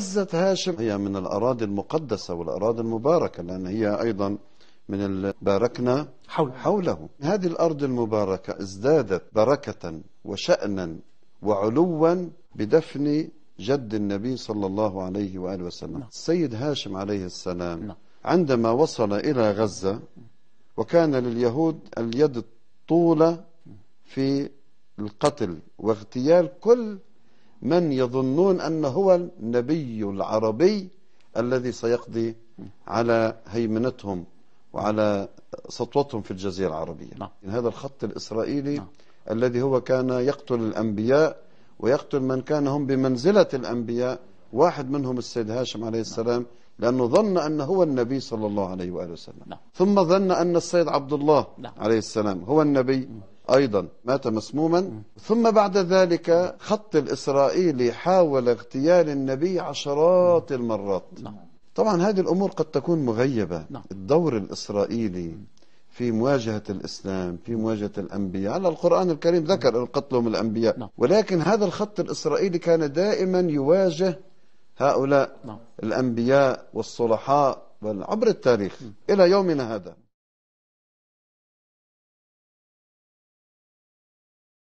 غزة هاشم هي من الأراضي المقدسة والأراضي المباركة لأن هي أيضا من باركنا حول. حوله هذه الأرض المباركة ازدادت بركة وشأنا وعلوا بدفن جد النبي صلى الله عليه وآله وسلم لا. نعم. السيد هاشم عليه السلام لا. نعم. عندما وصل إلى غزة وكان لليهود اليد الطولة في القتل واغتيال كل من يظنون أنه هو النبي العربي الذي سيقضي على هيمنتهم وعلى سطوتهم في الجزيرة العربية نعم. هذا الخط الإسرائيلي نعم. الذي هو كان يقتل الأنبياء ويقتل من كان هم بمنزلة الأنبياء واحد منهم السيد هاشم عليه نعم. السلام نعم. لأنه ظن أن هو النبي صلى الله عليه وآله وسلم نعم. ثم ظن أن السيد عبد الله نعم. عليه السلام هو النبي نعم. أيضا مات مسموما ثم بعد ذلك خط الإسرائيلي حاول اغتيال النبي عشرات المرات نعم. طبعا هذه الأمور قد تكون مغيبة نعم. الدور الإسرائيلي في مواجهة الإسلام في مواجهة الأنبياء على القرآن الكريم ذكر نعم. قتلهم الأنبياء ولكن هذا الخط الإسرائيلي كان دائما يواجه هؤلاء الأنبياء والصلحاء عبر التاريخ إلى يومنا هذا